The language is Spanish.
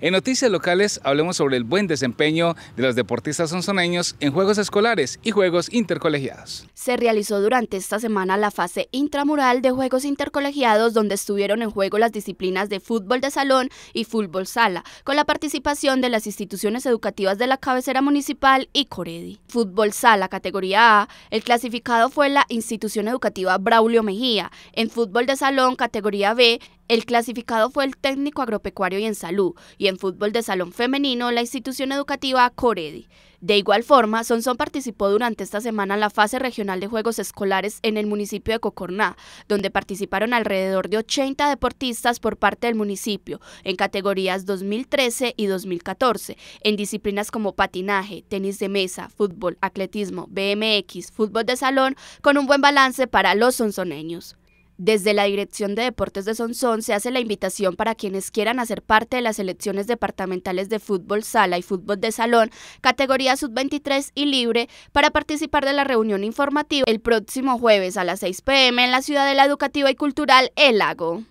En noticias locales hablemos sobre el buen desempeño de los deportistas sonzoneños en juegos escolares y juegos intercolegiados. Se realizó durante esta semana la fase intramural de juegos intercolegiados donde estuvieron en juego las disciplinas de fútbol de salón y fútbol sala, con la participación de las instituciones educativas de la cabecera municipal y Coredi. Fútbol sala categoría A, el clasificado fue la institución educativa Braulio Mejía. En fútbol de salón categoría B, el clasificado fue el técnico agropecuario y en salud, y en fútbol de salón femenino la institución educativa Coredi. De igual forma, Sonson participó durante esta semana en la fase regional de Juegos Escolares en el municipio de Cocorná, donde participaron alrededor de 80 deportistas por parte del municipio, en categorías 2013 y 2014, en disciplinas como patinaje, tenis de mesa, fútbol, atletismo, BMX, fútbol de salón, con un buen balance para los sonsoneños. Desde la Dirección de Deportes de Sonsón se hace la invitación para quienes quieran hacer parte de las selecciones departamentales de fútbol sala y fútbol de salón, categoría sub-23 y libre, para participar de la reunión informativa el próximo jueves a las 6 pm en la la Educativa y Cultural El Lago.